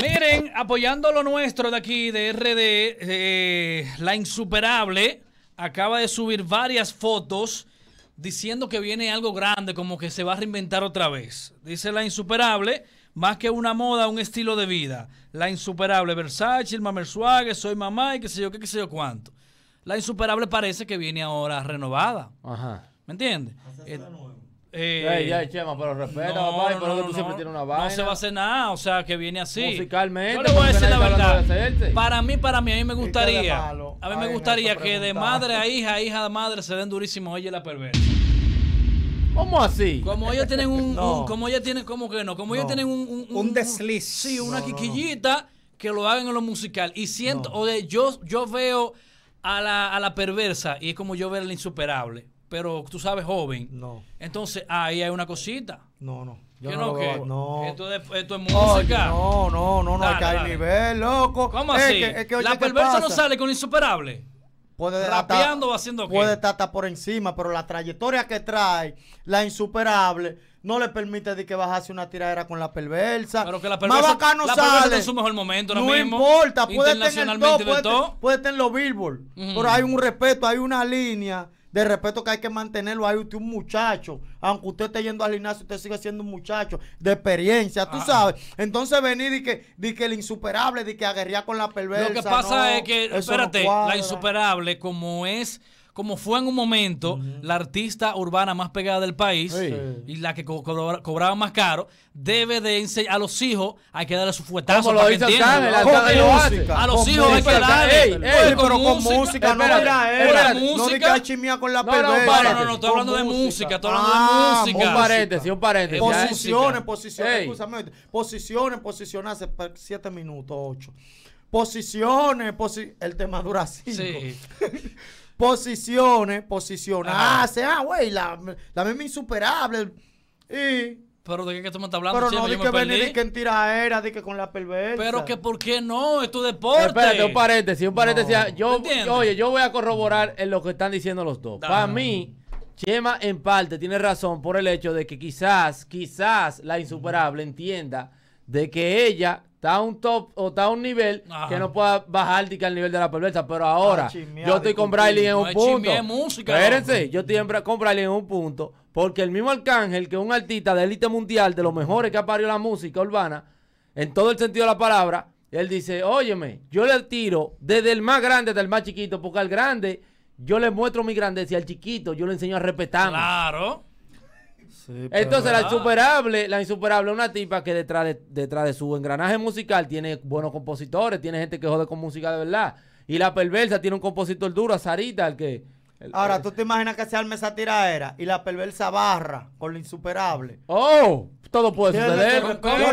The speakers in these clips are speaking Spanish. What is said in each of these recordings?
Miren, apoyando lo nuestro de aquí, de RD, eh, la insuperable acaba de subir varias fotos diciendo que viene algo grande, como que se va a reinventar otra vez. Dice la insuperable, más que una moda, un estilo de vida. La insuperable Versace, el Mamersuague, soy mamá y qué sé yo, qué, qué sé yo cuánto. La insuperable parece que viene ahora renovada. Ajá. ¿Me entiendes? Eh, eh, ya, Chema, pero no, papá, que tú siempre tienes una vaina. No se va a hacer nada, o sea, que viene así. Musicalmente. le voy a decir la verdad. Para mí, para mí, a mí me gustaría, a mí me gustaría que de madre a hija, hija a madre, se den durísimos Oye la Perversa. ¿Cómo así? Como ellos tienen un, como ella tiene como que no, como ellos tienen un, un, desliz. Sí, una quiquillita que lo hagan en lo musical. Y siento, o de, yo, yo veo a la, a la perversa y es como yo ver la insuperable pero tú sabes, joven. No. Entonces, ahí hay una cosita. No, no. Yo no, quiero. no. Esto, es, esto música. no, no, no, no. hay nivel, loco. ¿Cómo así? la perversa no sale con insuperable. Puede Rapeando estar, haciendo Puede estar por encima, pero la trayectoria que trae, la insuperable, no le permite de que bajase una tiradera con la perversa. Pero que la perversa, Más sale. Está en su mejor momento no importa, puede tener todo, puede, tener los billboard. Pero hay un respeto, hay una línea de respeto que hay que mantenerlo. Hay usted un muchacho, aunque usted esté yendo al gimnasio, usted sigue siendo un muchacho de experiencia, tú ah. sabes. Entonces venir y que, di el insuperable, de que aguerría con la perversa. Lo que pasa es que, espérate, la insuperable como es como fue en un momento la artista urbana más pegada del país y la que cobraba más caro, debe de enseñar a los hijos, hay que darle su fuetazo. para lo dice A los hijos hay que darle. Ey, pero con música, no era música. No con la no, no, no, no, estoy hablando de música, estoy hablando de ah, música. Un paréntesis, un paréntesis. Posiciones, posiciones, posiciones, posicionarse, siete minutos, ocho. Posiciones, posiciones. el tema dura cinco. Sí. posiciones, posiciones ah, ah, güey, la, la misma insuperable. Y pero de qué tú me estás hablando, Pero no, de que venir que en tiraera, De que con la perversa. Pero que por qué no, es tu deporte. Espérate, un paréntesis, un paréntesis. oye, yo voy a corroborar en lo que están diciendo los dos. Para mí, Chema en parte tiene razón por el hecho de que quizás, quizás la insuperable entienda de que ella está a un top o está a un nivel que no pueda bajar al nivel de la perversa. Pero ahora, yo estoy con Briley en un punto. Música, Espérense, yo estoy con braille en un punto. Porque el mismo Arcángel, que es un artista de élite mundial, de los mejores que ha parido la música urbana, en todo el sentido de la palabra, él dice, óyeme, yo le tiro desde el más grande hasta el más chiquito, porque al grande yo le muestro mi grandeza y al chiquito yo le enseño a respetarme. Claro. Entonces, la insuperable, la insuperable es una tipa que detrás de, detrás de su engranaje musical tiene buenos compositores, tiene gente que jode con música de verdad. Y la perversa tiene un compositor duro, a Sarita, el que. Ahora, tú te imaginas que se arme esa tiradera y la perversa barra con la insuperable. ¡Oh! Todo puede suceder. ¿Cómo, va,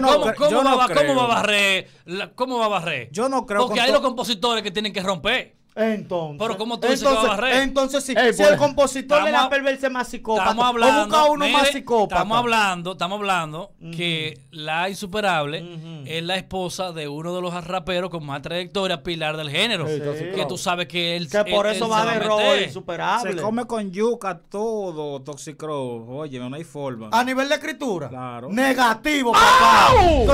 a barrer? ¿Cómo va a barrer? Yo no creo. Porque hay los compositores que tienen que romper. Entonces. entonces, si, el compositor de la perversa más psicópata, estamos hablando, uno Estamos hablando, estamos hablando que la insuperable es la esposa de uno de los raperos con más trayectoria, pilar del género. que tú sabes que él. Que por eso va de rol insuperable. Se come con yuca todo, Toxicro. Oye, no hay forma. A nivel de escritura. Negativo, ¡Oh!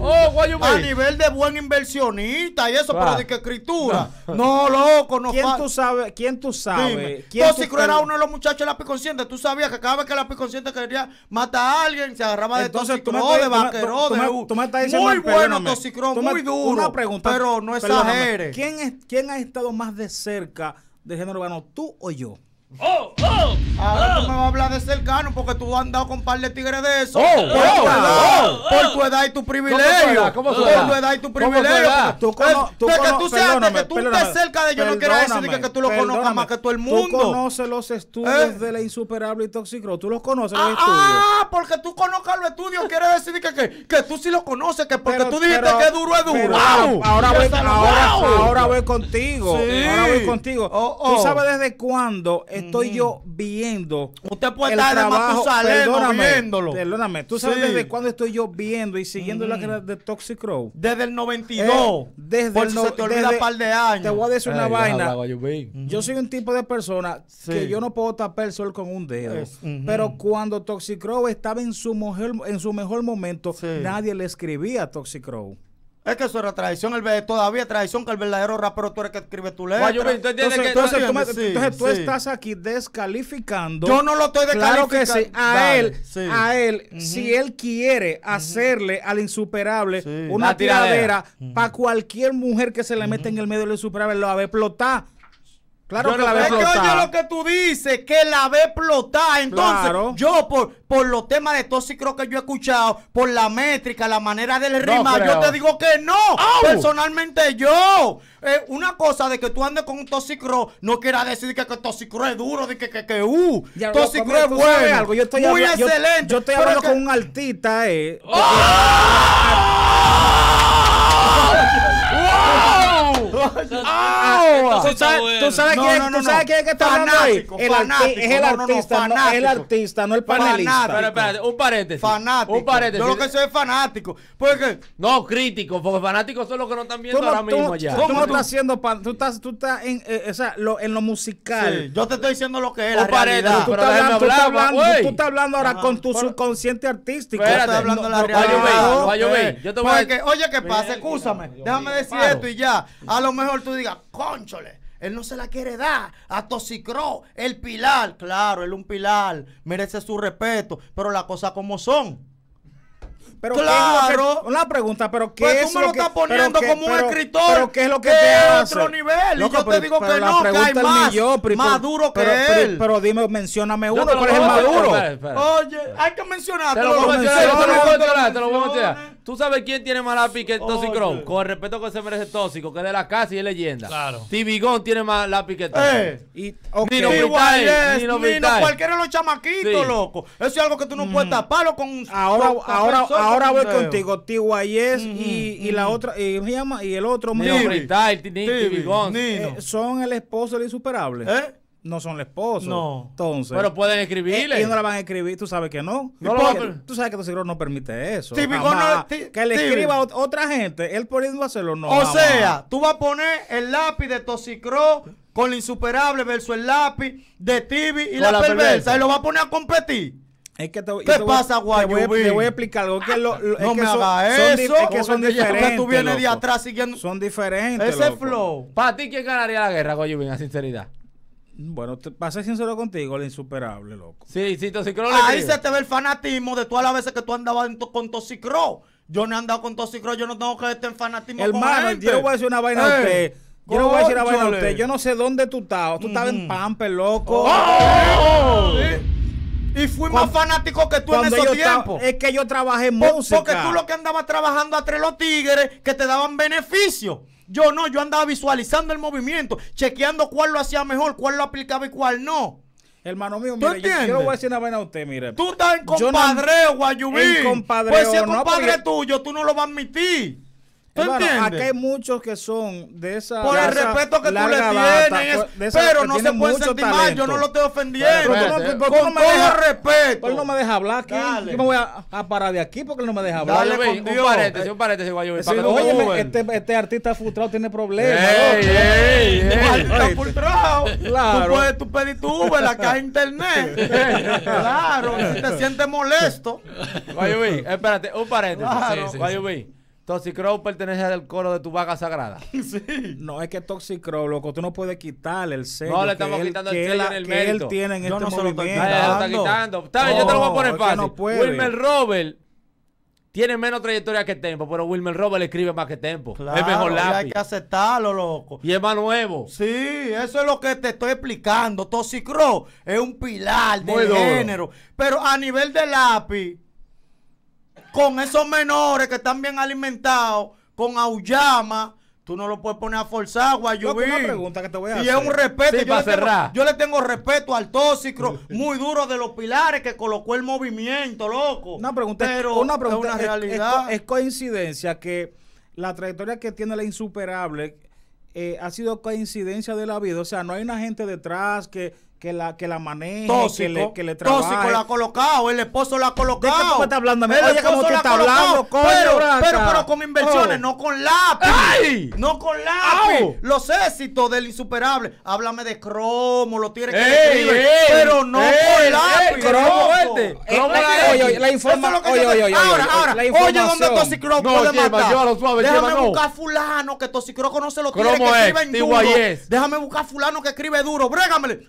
¡Oh, A nivel de buen inversionista y eso, pero de que escritura. No, loco, no ¿Quién tú sabes? ¿Quién tú sabes? ¿Quién era uno de los muchachos de la consciente. Tú sabías que cada vez que la consciente quería matar a alguien, se agarraba de Entonces, tú me, de Tú, me Muy bueno Tosicro, muy duro. Una pregunta. Pero no exageres. ¿Quién, es, ¿Quién ha estado más de cerca de género urbano, tú o yo? Oh, oh, Ahora tú me vas a hablar de cercano porque tú has andado con un par de tigres de eso. Oh, oh, edad y tu privilegio. ¿Cómo tu privilegio. Tú que tú seas, que tú estés cerca de ellos no quiere decir que tú lo conozcas más que todo el mundo. Tú conoces los estudios ¿Eh? de la insuperable y toxicro. Tú los conoces los ah, ah, estudios. Ah, porque tú conozcas los estudios quiere decir que tú sí los conoces, que porque tú dijiste que duro es duro. Ahora voy ahora voy contigo. Ahora voy contigo. Oh, tú oh. sabes desde cuándo estoy yo viendo Usted puede estar de saliendo viéndolo. Perdóname, tú sabes desde cuándo estoy yo viendo y siguiendo la mm. de Toxic Crow. Desde el 92. Eh, desde por el no, te par de años. Te voy a decir una vaina. Yo, soy un tipo de persona que yo no puedo tapar el sol con un dedo. Pero cuando Toxic Crow estaba en su, en su mejor momento, nadie le escribía a Toxic Crow. Es que eso era traición, el, todavía traición que el verdadero rapero tú eres que escribe tu letra. entonces, tú, estás aquí descalificando. Yo no lo estoy descalificando. A él, a él, si él quiere hacerle al insuperable una tiradera, para cualquier mujer que se le meta en el medio del insuperable, lo va a explotar. Claro que la ve Es que oye lo que tú dices, que la ve explotar. Entonces, yo por, por los temas de toxicro que yo he escuchado, por la métrica, la manera del rima, yo te digo que no. Personalmente yo. Eh, una cosa de que tú andes con un toxicro no quiera decir que, que toxicro es duro, de que, que, que uh, toxicro es bueno. Yo estoy Muy excelente. Yo, estoy hablando con un artista, eh. ¡Oh! ¡Oh! ¡Oh! ¿Tú sabes, no, quién, es que está El fanático, es el artista, no, el artista, no el panelista. Pero espérate, un paréntesis. Fanático. Un paréntesis. Yo lo que soy es fanático. Porque... No, crítico, porque fanáticos son los que no están viendo ahora mismo ya. Tú no estás haciendo, tú estás, tú estás en, eh, o sea, en lo musical. Yo te estoy diciendo lo que es la realidad. Tú estás hablando ahora ah, con tu subconsciente artístico. Espérate. hablando la realidad. Yo te voy Oye, ¿qué pasa? Escúchame. Déjame decir esto y ya. A lo mejor tú digas... Cónchole, él no se la quiere dar. A Tosicro, el pilar. Claro, él un pilar. Merece su respeto. Pero las cosas como son. Pero claro. Que, una pregunta, pero ¿qué pues es tú me lo, estás poniendo como un escritor. Pero ¿qué es lo que te hace? otro nivel. y yo te digo que no, que hay más, Maduro más duro que él. Pero, dime, mencióname uno, ¿cuál es el Oye, hay que mencionar. Te lo voy a mencionar, te lo voy a mencionar. Tú sabes quién tiene más lápiz que Tóxico Con el respeto que se merece Tóxico, que es de la casa y es leyenda. Claro. Tibigón tiene más lápiz que Tóxico. Eh. Y, okay. Nino Ni cualquiera de los chamaquitos, loco. Eso es algo que tú no puedes mm. taparlo con... Ahora, ahora, ahora ahora voy contigo, T.Y.S. y, y la otra, y, eh, y el otro. Eh, son el esposo del insuperable. ¿Eh? no son el esposo. No. Entonces. Pero pueden eh, escribirle. ¿Quién no la van a escribir, tú sabes que no. no tú sabes que Tosicro no permite eso. que le escriba a otra gente, él por a hacerlo no. O sea, tú vas a poner el lápiz de Tosicro con el insuperable versus el lápiz de Tibi y la, perversa. Y lo vas a poner a competir. Es que te, ¿Qué pasa, voy, Guayubín? Te, voy a, explicar algo. Que lo, ah, no es me que eso. Es que son diferentes. tú vienes de atrás siguiendo. Son diferentes. Ese flow. ¿Para ti quién ganaría la guerra, Guayubín, a sinceridad? Bueno, para ser sincero contigo, el insuperable, loco. Sí, sí, Tosicro Ahí se te ve el fanatismo de todas las veces que tú andabas con Tosicro. Yo no he andado con Tosicro, yo no tengo que estar en fanatismo Hermano, con yo eh, voy a decir una vaina a usted. Yo no voy a decir una vaina a usted. Yo no sé dónde tú estabas. Tú estabas en mm. Pamper, loco. Oh, oh, oh. Y fui más fanático que tú en esos tiempos. Es que yo trabajé en Porque tú lo que andabas trabajando entre los tigres que te daban beneficio. Yo no, yo andaba visualizando el movimiento, chequeando cuál lo hacía mejor, cuál lo aplicaba y cuál no. Hermano mío, mire, yo, decir una vaina a usted, mire. Tú estás en compadreo, no, pues si es compadre tuyo, tú no lo vas a admitir aquí hay muchos que son de esa. Por el respeto que tú le tienes. Pues, pero no se puede sentir mal. Yo no lo estoy ofendiendo. Pero, con todo respeto. Él no me deja hablar aquí. Yo me voy a, a, parar de aquí porque él no me deja hablar. Dale, con Un paréntesis, un paréntesis, oye, este, este, artista frustrado tiene problemas. Ey, este frustrado. Claro. Tú puedes pedir tu Uber acá en internet. claro. Si te sientes molesto. Guayubi, espérate, un paréntesis. sí. Toxic pertenece al coro de tu vaca sagrada. sí. No, es que Toxic loco, tú no puedes quitarle el sello. No le estamos quitando el sello en el medio. Que él tiene en yo este no movimiento. Se lo está quitando. Está yo te lo voy a poner fácil. Wilmer Robert tiene menos trayectoria que Tempo, pero Wilmer Robert escribe más que Tempo. es mejor lápiz. Hay que aceptarlo, loco. Y es más nuevo. Sí, eso es lo que te estoy explicando. Toxicro es un pilar de género. Pero a nivel de lápiz, con esos menores que están bien alimentados, con Auyama. Tú no lo puedes poner a forzar, Guayubín. Una pregunta que te voy y es un respeto. yo, le tengo, yo, le tengo, respeto al tóxico muy duro de los pilares que colocó el movimiento, loco. Una pregunta. Pero una es una realidad. Es, coincidencia que la trayectoria que tiene la insuperable eh, ha sido coincidencia de la vida. O sea, no hay una gente detrás que que la, que la maneje, que le, que le trabaje. Tóxico la ha colocado, el esposo la ha colocado. ¿De qué tú estás hablando? El Oye, cómo tú estás hablando, coño. Pero, pero, con inversiones, oh. no con lápiz. No con lápiz. Au. Los éxitos del insuperable. Háblame de cromo, lo tiene que escribir. pero no con lápiz. cromo, verde. Este, eh, cromo, este. oye, oye, la información. Oye, oye, oye. Ahora, ahora. Oye, ¿dónde Toxicroco no, puede matar? Déjame buscar fulano que Toxicroco no se lo tiene que escribir duro. Déjame buscar fulano que escribe duro. Brégamele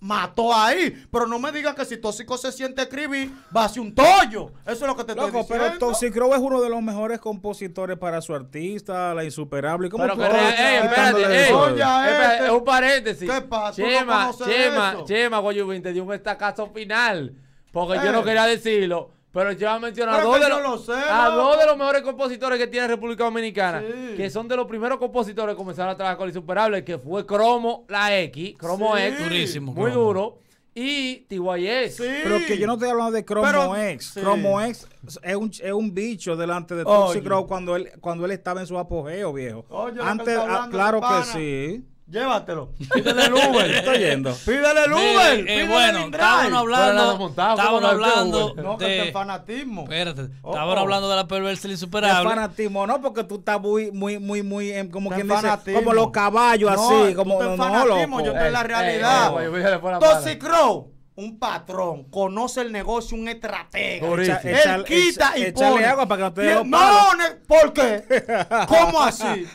mató ahí. Pero no me digas que si Tóxico se siente escribir, va a ser un tollo. Eso es lo que te estoy diciendo. Pero Tóxico es uno de los mejores compositores para su artista, la insuperable. ¿Cómo que, es este, un paréntesis. ¿Qué pasa? Chema, Chema, Chema, Goyubin, te dio un estacazo final. Porque yo no eh. quería decirlo. Pero ya mencionado a, dos de, los, mejores compositores que tiene República Dominicana, que son de los primeros compositores que comenzaron a trabajar con Insuperable, que fue Cromo, la X, Cromo X, muy duro y T.Y.S. Sí. Pero que yo no estoy hablando de Cromo X. Cromo X es un, bicho delante de Toxic Crow cuando él, cuando él estaba en su apogeo, viejo. Antes, ah, claro que sí. Llévatelo. Pídele el Uber. Estoy yendo. Pídele el Uber. y eh, bueno, estábamos hablando. estábamos hablando. De, no, que fanatismo. Espérate. estábamos hablando de la perversa insuperable. es fanatismo, no, porque tú estás muy, muy, muy, muy. Em, como quien dice. Como los caballos así. Como tú no, fanatismo, Yo estoy la eh, realidad. Eh, Toxicrow un patrón, conoce el negocio, un estratega. él quita y pone. agua para que no te No, ¿por qué? ¿Cómo así?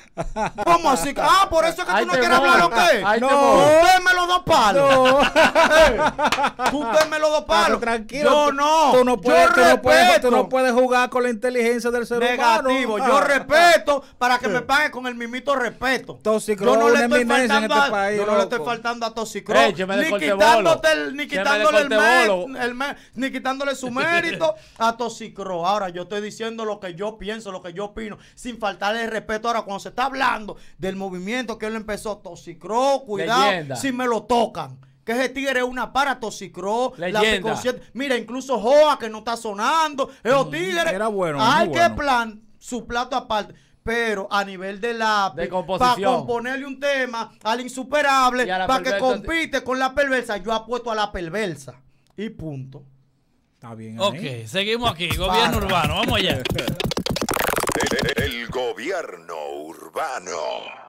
¿Cómo así? Ah, por eso es que tú no quieres hablar, ¿o qué? Ay, no. Usted los dos palos. No. Usted los dos palos. tranquilo. Yo no. no yo tú respeto. no puedes, tú no puedes jugar con la inteligencia del ser Negativo. humano. Negativo. Yo respeto para que me paguen con el mimito respeto. Este yo no le estoy faltando a, yo no le estoy faltando a ni quitándote el, ni ni quitándole su mérito a Toxicro. Ahora, yo estoy diciendo lo que yo pienso, lo que yo opino, sin faltarle el respeto. Ahora, cuando se está hablando del movimiento que él empezó, Toxicro, cuidado, si me lo tocan que ese tigre es una para Toxicro, la Mira, incluso Joa que no está sonando, esos mm, tigres. Era bueno. Ay, qué plan, su plato aparte pero a nivel de lápiz, para componerle un tema al insuperable, para que compite con la perversa, yo apuesto a la perversa. Y punto. Está bien. Ok, seguimos aquí, gobierno urbano, vamos allá. el gobierno urbano.